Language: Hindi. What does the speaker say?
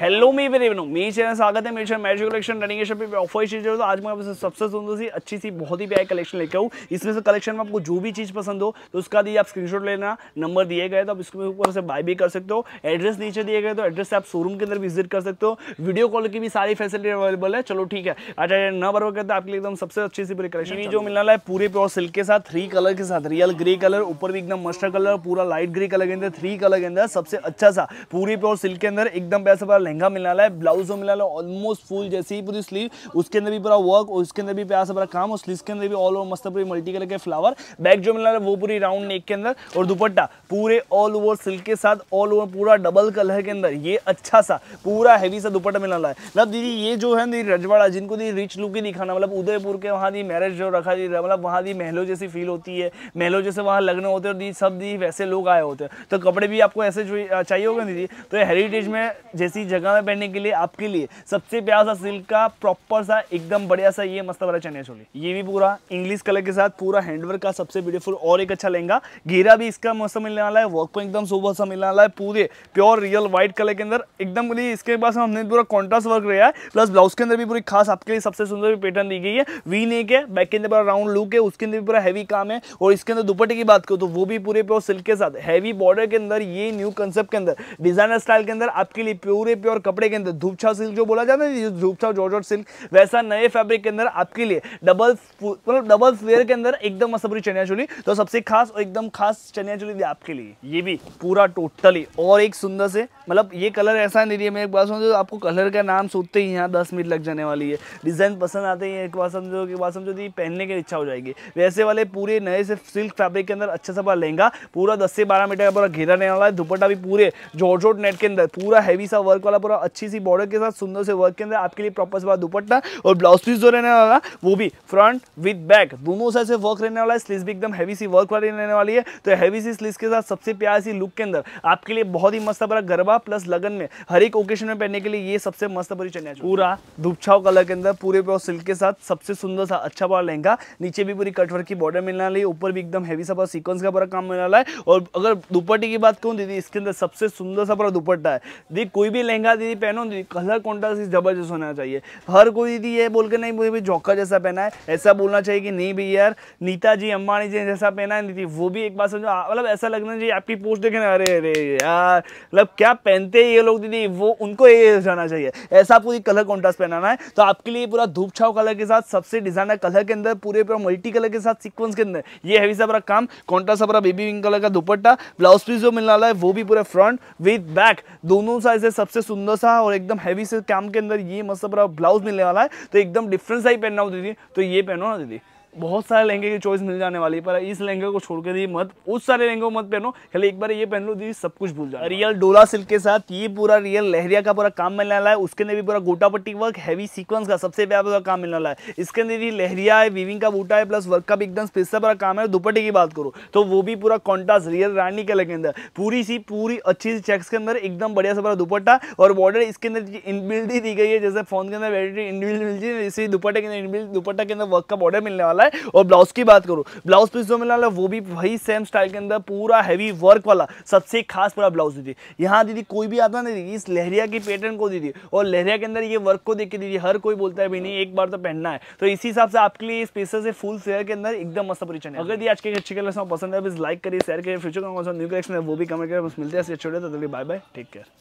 हेलो मी वेरी वेनो मी चैनल स्वागत है मेरे channel magic collection running shop पे ऑफर चीज तो आज मैं आपसे सबसे सुंदर सी अच्छी सी बहुत ही प्यारी कलेक्शन लेके आऊँ इसमें से कलेक्शन में आपको जो भी चीज़ पसंद हो तो उसका दिए आप स्क्रीनशॉट लेना नंबर दिए गए तो आप इसके ऊपर से बाय भी कर सकते हो एड्रेस नीचे दिए गए तो एड्रेस से आप शोरूम के अंदर विजिट कर सकते हो वीडियो कॉल की भी सारी फैसिलिटी अवेलेबल है चलो ठीक है अच्छा न बरो करते आपके लिए एकदम सबसे अच्छी सी पूरी कलेक्शन जो मिलना है पूरे प्योर सिल्क के साथ थ्री कलर के साथ रियल ग्रे कलर ऊपर भी एकदम मस्टर कलर पूरा लाइट ग्रे कलर के अंदर थ्री कलर के अंदर सबसे अच्छा सा पूरे प्योर सिल्क के अंदर एकदम में ऐसा बड़ा लहंगा मिलने वाला है ब्लाउजों मिलने वाला ऑलमोस्ट फुल जैसी ही पूरी स्लीव उसके अंदर भी पूरा वर्क और उसके अंदर भी प्यार पूरा काम और स्लीव के अंदर भी ऑल ओवर मस्त पूरी मल्टी कलर के फ्लावर बैक जो मिलने है वो पूरी राउंड नेक के अंदर और दुपट्टा पूरे ऑल ओवर सिल्क के साथ ऑल ओवर पूरा डबल कलर के अंदर ये अच्छा सा पूरा हैवी सा दुपट्टा मिलने वाला है मतलब दीदी ये जो है दीदी रजवाड़ा जिनको दी रिच लुक ही दिखाना मतलब उदयपुर के वहाँ दी मैरिज जो रखा दी मतलब वहाँ दी महलों जैसी फील होती है महलों जैसे वहाँ लगने होते हैं और दी सब दी वैसे लोग आए होते हैं तो कपड़े भी आपको ऐसे चाहिए होगा दीदी तो हेरिटेज में जैसी जगह में पहनने के लिए आपके लिए सबसे प्यारा सा सिल्क का प्रॉपर सा एकदम बढ़िया सा ये मस्त वाला चनिया चोली ये भी पूरा इंग्लिश कलर के साथ पूरा हैंडवर्क का सबसे ब्यूटीफुल और एक अच्छा लहंगा घेरा भी इसका मस्त मिलने वाला है वर्क को एकदम सुबह सा मिलने वाला है पूरे प्योर रियल व्हाइट कलर के अंदर एकदम बोलिए इसके पास हमने पूरा कॉन्ट्रास्ट वर्क रहा है प्लस ब्लाउज के अंदर भी पूरी खास आपके लिए सबसे सुंदर पैटर्न दी गई है वी नेक है बैक के अंदर पूरा राउंड लुक है उसके अंदर भी पूरा हैवी काम है और इसके अंदर दुपट्टे की बात करो तो वो भी पूरे प्योर सिल्क के साथ हैवी बॉर्डर के अंदर ये न्यू कंसेप्ट के अंदर डिजाइनर स्टाइल के अंदर आपके लिए प्योरे प्योर कपड़े के अंदर धूपछा सिल्क जो बोला जाता है धूपछा जॉर्जॉट सिल्क वैसा नए फैब्रिक के अंदर आपके लिए डबल मतलब डबल फ्लेयर के अंदर एकदम मसबरी चनिया चोली तो सबसे खास और एकदम खास चनिया चोली आपके लिए ये भी पूरा टोटली और एक सुंदर से मतलब ये कलर ऐसा नहीं है मैं एक बार समझो आपको कलर का नाम सोचते ही यहाँ दस मिनट लग जाने वाली है डिज़ाइन पसंद आते ही एक बार समझो एक बार समझो दी तो पहनने की इच्छा हो जाएगी वैसे वाले पूरे नए से सिल्क फैब्रिक के अंदर अच्छा सा लहंगा पूरा दस से बारह मीटर का पूरा घेरा रहने वाला है दुपट्टा भी पूरे जोड़ जोड़ नेट के अंदर पूरा हैवी सा वर्क वाला पूरा अच्छी सी बॉर्डर के साथ सुंदर से वर्क के अंदर आपके लिए प्रॉपर से दुपट्टा और ब्लाउज पीस जो रहने वाला वो भी फ्रंट विद बैक दोनों साइड से वर्क रहने वाला है स्लीव भी एकदम हैवी सी वर्क वाली रहने वाली है तो हैवी सी स्लीव के साथ सबसे प्यार सी लुक के अंदर आपके लिए बहुत ही मस्त पूरा गरबा प्लस लगन में हर एक ओकेशन में पहनने के लिए ये सबसे मस्त बड़ी चनिया पूरा धुपछाव कलर के अंदर पूरे प्योर सिल्क के साथ सबसे सुंदर सा अच्छा बड़ा लहंगा नीचे भी पूरी कटवर्क की बॉर्डर मिलने वाली है ऊपर भी एकदम हैवी सा सीक्वेंस का पूरा काम मिलने वाला है और अगर दुपट्टे की बात कहूँ दीदी इसके अंदर सबसे सुंदर सा पूरा दुपट्टा है देख कोई भी लहंगा दीदी पहनो दीदी कलर कॉन्ट्रास्ट जबरदस्त होना चाहिए हर कोई दीदी ये बोल के नहीं भाई भी जैसा पहना है ऐसा बोलना चाहिए कि नहीं भाई यार नीता जी अंबानी जी जैसा पहना है दीदी वो भी एक बार समझो मतलब ऐसा लगना चाहिए आपकी पोस्ट देखे ना अरे अरे यार मतलब क्या पहनते हैं ये लोग दीदी वो उनको ये जाना चाहिए ऐसा पूरी कलर कॉन्ट्रास्ट पहनाना है तो आपके लिए पूरा धूप छाव कलर के साथ सबसे डिजाइनर कलर के अंदर पूरे पूरा मल्टी कलर के साथ सिक्वेंस के अंदर ये हैवी सा पूरा काम कॉन्ट्रास्ट सा बेबी पिंक कलर का दुपट्टा ब्लाउज पीस जो मिलना है वो भी पूरा फ्रंट विथ बैक दोनों साइज सबसे सुंदर सा और एकदम हैवी से काम के अंदर ये मतलब ब्लाउज मिलने वाला है तो एकदम डिफरेंट सा ही पहनना हो दीदी तो ये पहनो ना दीदी बहुत सारे लहंगे की चॉइस मिल जाने वाली पर इस लहंगे को छोड़ कर मत उस सारे लहंगे को मत पहनो खाली एक बार ये पहन लो दी सब कुछ भूल जाओ रियल डोला सिल्क के साथ ये पूरा रियल लहरिया का पूरा काम मिलने वाला है उसके अंदर भी पूरा गोटा पट्टी वर्क हैवी सीक्वेंस का सबसे प्यारा काम मिलने वाला है इसके अंदर भी लहरिया है वीविंग का बूटा है प्लस वर्क का भी एकदम स्पेशल पूरा काम है दुपट्टे की बात करो तो वो भी पूरा कॉन्ट्रास्ट रियल रानी कलर के अंदर पूरी सी पूरी अच्छी सी चेक्स के अंदर एकदम बढ़िया सा पूरा दुपट्टा और बॉर्डर इसके अंदर इनबिल्ड ही दी गई है जैसे फोन के अंदर वेराइटी इनबिल्ड मिलती है इसी दुपट्टे के अंदर इनबिल्ड दुपट्टा के अंदर वर्क का बॉर्डर मिलने वाला है वाला है और ब्लाउज की बात करूँ ब्लाउज पीस जो मिलने वाला वो भी वही सेम स्टाइल के अंदर पूरा हैवी वर्क वाला सबसे खास पूरा ब्लाउज दीदी यहाँ दीदी कोई भी आता नहीं दीदी इस लहरिया की पैटर्न को दीदी और लहरिया के अंदर ये वर्क को देख के दीदी हर कोई बोलता है भी नहीं एक बार तो पहनना है तो इसी हिसाब से आपके लिए इस पीसेस से फुल शेयर के अंदर एकदम मस्त परिचय अगर दी आज के अच्छी कलेक्शन पसंद है लाइक करिए शेयर करिए फ्यूचर का न्यू कलेक्शन है वो भी कमेंट करें बस मिलते हैं छोटे तो बाय बाय टेक केयर